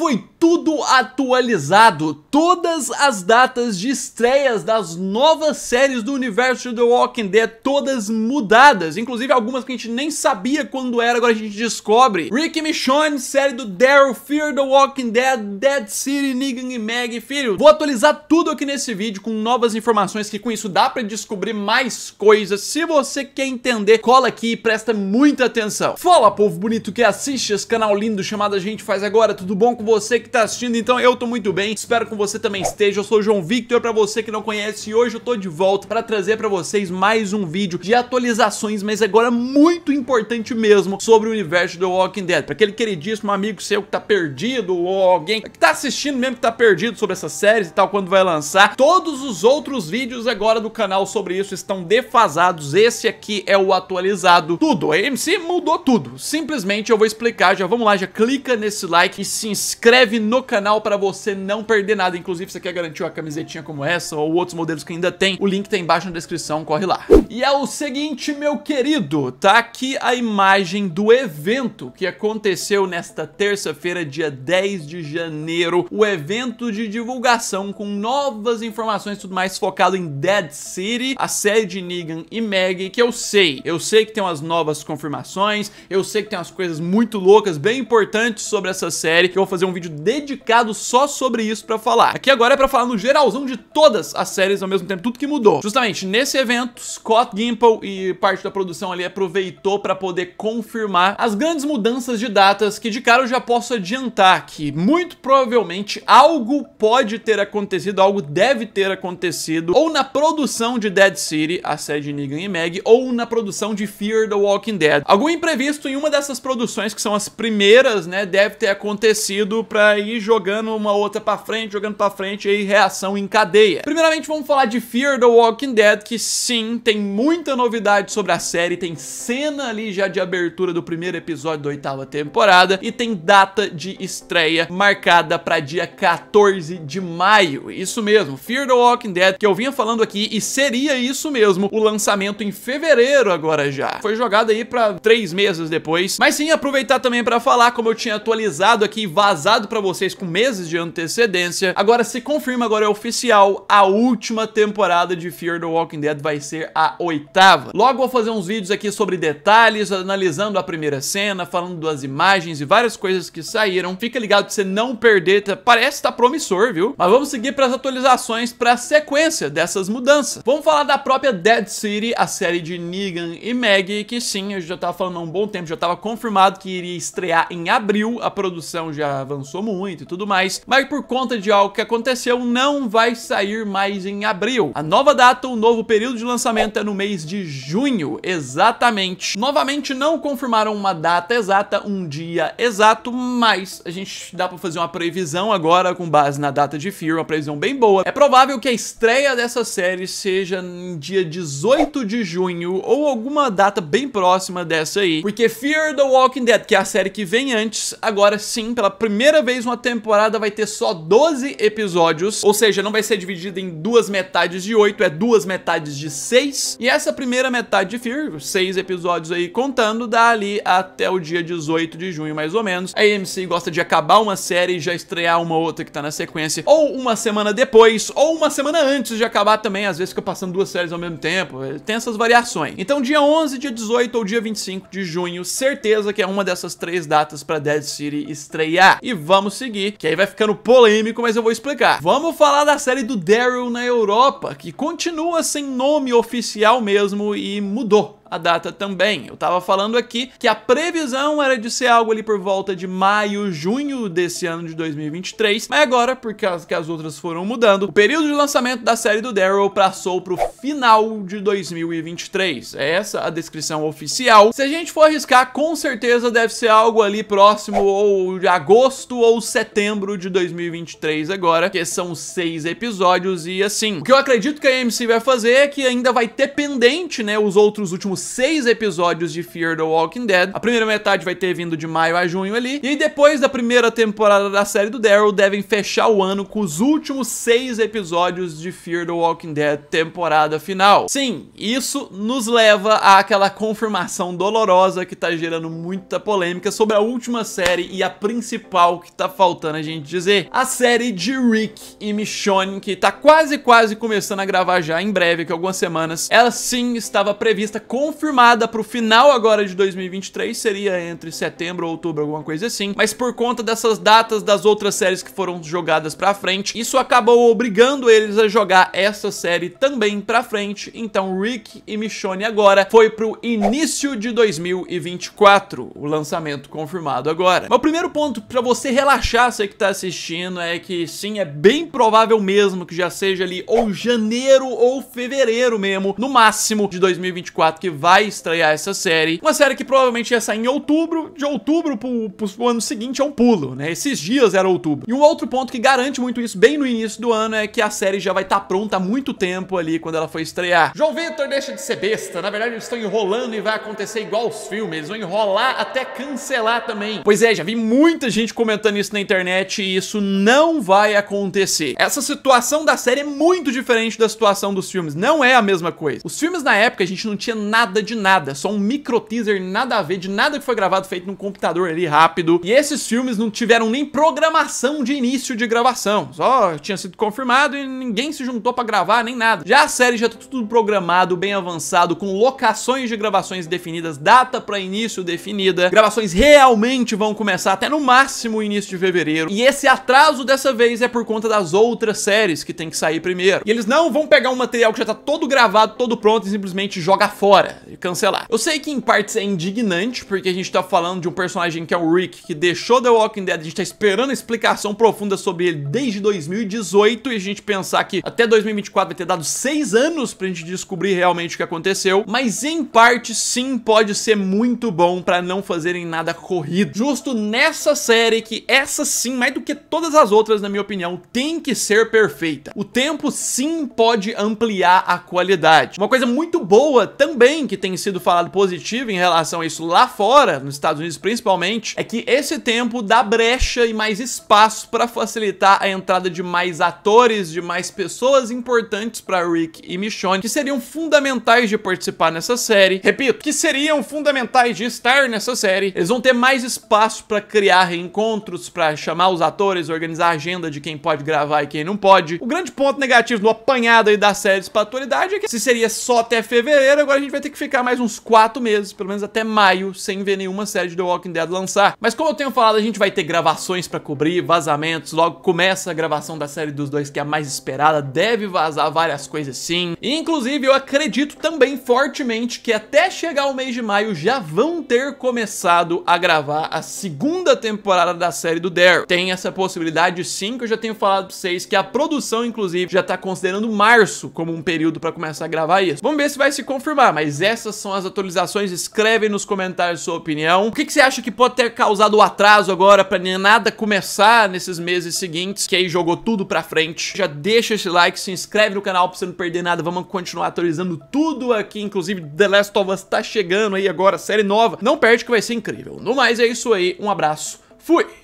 foi tudo atualizado, todas as datas de estreias das novas séries do universo The Walking Dead, todas mudadas, inclusive algumas que a gente nem sabia quando era, agora a gente descobre. Rick Michonne, série do Daryl, Fear The Walking Dead, Dead City, Negan e Maggie, filho, vou atualizar tudo aqui nesse vídeo com novas informações que com isso dá pra descobrir mais coisas, se você quer entender, cola aqui e presta muita atenção. Fala povo bonito que assiste esse canal lindo chamado A Gente Faz Agora, tudo bom com você? você que tá assistindo, então eu tô muito bem, espero que você também esteja. Eu sou o João Victor, pra você que não conhece, e hoje eu tô de volta pra trazer pra vocês mais um vídeo de atualizações, mas agora muito importante mesmo, sobre o universo do Walking Dead. Pra aquele queridíssimo amigo seu que tá perdido, ou alguém que tá assistindo mesmo que tá perdido sobre essas séries e tal, quando vai lançar. Todos os outros vídeos agora do canal sobre isso estão defasados, esse aqui é o atualizado. Tudo, a AMC mudou tudo, simplesmente eu vou explicar, já vamos lá, já clica nesse like e se inscreve inscreve no canal para você não perder nada. Inclusive, se você quer garantir uma camisetinha como essa ou outros modelos que ainda tem, o link tá embaixo na descrição, corre lá. E é o seguinte, meu querido, tá aqui a imagem do evento que aconteceu nesta terça-feira, dia 10 de janeiro, o evento de divulgação com novas informações tudo mais focado em Dead City, a série de Negan e Maggie, que eu sei, eu sei que tem umas novas confirmações, eu sei que tem umas coisas muito loucas, bem importantes sobre essa série, que eu vou fazer fazer um vídeo dedicado só sobre isso pra falar. Aqui agora é pra falar no geralzão de todas as séries ao mesmo tempo, tudo que mudou. Justamente nesse evento, Scott Gimple e parte da produção ali aproveitou pra poder confirmar as grandes mudanças de datas que de cara eu já posso adiantar que muito provavelmente algo pode ter acontecido, algo deve ter acontecido, ou na produção de Dead City, a série de Negan e Meg, ou na produção de Fear the Walking Dead. Algum imprevisto em uma dessas produções, que são as primeiras, né, deve ter acontecido rápido para ir jogando uma outra para frente, jogando para frente e aí reação em cadeia. Primeiramente vamos falar de Fear the Walking Dead, que sim, tem muita novidade sobre a série, tem cena ali já de abertura do primeiro episódio da oitava temporada e tem data de estreia marcada para dia 14 de maio. Isso mesmo, Fear the Walking Dead, que eu vinha falando aqui e seria isso mesmo, o lançamento em fevereiro agora já. Foi jogado aí para três meses depois. Mas sim, aproveitar também para falar como eu tinha atualizado aqui, vazado vazado para vocês com meses de antecedência. Agora se confirma, agora é oficial, a última temporada de Fear the Walking Dead vai ser a oitava. Logo vou fazer uns vídeos aqui sobre detalhes, analisando a primeira cena, falando das imagens e várias coisas que saíram. Fica ligado pra você não perder, tá? parece estar tá promissor, viu? Mas vamos seguir para as atualizações, para a sequência dessas mudanças. Vamos falar da própria Dead City, a série de Negan e Maggie, que sim, eu já tava falando há um bom tempo, já tava confirmado que iria estrear em abril, a produção já avançou muito e tudo mais, mas por conta de algo que aconteceu, não vai sair mais em abril. A nova data, o novo período de lançamento é no mês de junho, exatamente. Novamente, não confirmaram uma data exata, um dia exato, mas a gente dá pra fazer uma previsão agora com base na data de Fear, uma previsão bem boa. É provável que a estreia dessa série seja em dia 18 de junho ou alguma data bem próxima dessa aí, porque Fear the Walking Dead, que é a série que vem antes, agora sim, pela primeira primeira vez uma temporada vai ter só 12 episódios, ou seja, não vai ser dividida em duas metades de 8, é duas metades de 6. E essa primeira metade de Fear, 6 episódios aí contando, dá ali até o dia 18 de junho mais ou menos. A AMC gosta de acabar uma série e já estrear uma outra que tá na sequência, ou uma semana depois, ou uma semana antes de acabar também, às vezes fica passando duas séries ao mesmo tempo, eh, tem essas variações. Então dia 11, dia 18 ou dia 25 de junho, certeza que é uma dessas três datas para Dead City estrear. E e vamos seguir, que aí vai ficando polêmico, mas eu vou explicar. Vamos falar da série do Daryl na Europa, que continua sem nome oficial mesmo e mudou a data também. Eu estava falando aqui que a previsão era de ser algo ali por volta de maio, junho desse ano de 2023, mas agora, por causa que as outras foram mudando, o período de lançamento da série do Daryl passou para o final de 2023. É essa a descrição oficial. Se a gente for arriscar, com certeza deve ser algo ali próximo ou de agosto ou setembro de 2023 agora, que são seis episódios e assim. O que eu acredito que a AMC vai fazer é que ainda vai ter pendente, né, os outros últimos seis episódios de Fear the Walking Dead. A primeira metade vai ter vindo de maio a junho ali. E depois da primeira temporada da série do Daryl, devem fechar o ano com os últimos seis episódios de Fear the Walking Dead, temporada final. Sim, isso nos leva àquela confirmação dolorosa que tá gerando muita polêmica sobre a última série e a principal que tá faltando a gente dizer. A série de Rick e Michonne, que tá quase, quase começando a gravar já em breve, que é algumas semanas. Ela sim estava prevista com confirmada para o final agora de 2023, seria entre setembro ou outubro, alguma coisa assim, mas por conta dessas datas das outras séries que foram jogadas para frente, isso acabou obrigando eles a jogar essa série também para frente, então Rick e Michonne agora foi pro início de 2024, o lançamento confirmado agora. Mas o primeiro ponto para você relaxar, você que tá assistindo, é que sim, é bem provável mesmo que já seja ali ou janeiro ou fevereiro mesmo, no máximo de 2024 que vai estrear essa série. Uma série que provavelmente ia sair em outubro, de outubro pro, pro ano seguinte é um pulo, né? Esses dias era outubro. E um outro ponto que garante muito isso bem no início do ano é que a série já vai estar tá pronta há muito tempo ali quando ela foi estrear. João Vitor deixa de ser besta, na verdade eles estão enrolando e vai acontecer igual os filmes, eles vão enrolar até cancelar também. Pois é, já vi muita gente comentando isso na internet e isso não vai acontecer. Essa situação da série é muito diferente da situação dos filmes, não é a mesma coisa. Os filmes na época a gente não tinha nada nada de nada, só um micro teaser, nada a ver, de nada que foi gravado, feito num computador ali rápido. E esses filmes não tiveram nem programação de início de gravação, só tinha sido confirmado e ninguém se juntou para gravar nem nada. Já a série já tá tudo programado, bem avançado, com locações de gravações definidas, data para início definida. Gravações realmente vão começar até no máximo início de fevereiro. E esse atraso dessa vez é por conta das outras séries que tem que sair primeiro. E eles não vão pegar um material que já tá todo gravado, todo pronto e simplesmente jogar fora e cancelar. Eu sei que em partes é indignante, porque a gente tá falando de um personagem que é o Rick, que deixou The Walking Dead, a gente tá esperando explicação profunda sobre ele desde 2018, e a gente pensar que até 2024 vai ter dado seis anos pra gente descobrir realmente o que aconteceu, mas em parte sim pode ser muito bom pra não fazerem nada corrido. Justo nessa série que essa sim, mais do que todas as outras, na minha opinião, tem que ser perfeita. O tempo sim pode ampliar a qualidade. Uma coisa muito boa também também que tem sido falado positivo em relação a isso lá fora, nos Estados Unidos principalmente, é que esse tempo dá brecha e mais espaço para facilitar a entrada de mais atores, de mais pessoas importantes para Rick e Michonne, que seriam fundamentais de participar nessa série. Repito, que seriam fundamentais de estar nessa série. Eles vão ter mais espaço para criar reencontros, para chamar os atores, organizar a agenda de quem pode gravar e quem não pode. O grande ponto negativo do apanhado aí das séries para atualidade é que se seria só até fevereiro, agora a gente vai ter ter que ficar mais uns 4 meses, pelo menos até maio, sem ver nenhuma série de The Walking Dead lançar. Mas como eu tenho falado, a gente vai ter gravações para cobrir, vazamentos, logo começa a gravação da série dos dois, que é a mais esperada, deve vazar várias coisas sim. E, inclusive, eu acredito também fortemente que até chegar o mês de maio já vão ter começado a gravar a segunda temporada da série do Daryl. Tem essa possibilidade sim, que eu já tenho falado pra vocês, que a produção, inclusive, já tá considerando março como um período para começar a gravar isso. Vamos ver se vai se confirmar, mas essas são as atualizações. Escreve nos comentários sua opinião. O que, que você acha que pode ter causado o atraso agora pra nada começar nesses meses seguintes, que aí jogou tudo pra frente? Já deixa esse like, se inscreve no canal pra você não perder nada. Vamos continuar atualizando tudo aqui, inclusive The Last of Us tá chegando aí agora, série nova. Não perde que vai ser incrível. No mais, é isso aí. Um abraço. Fui!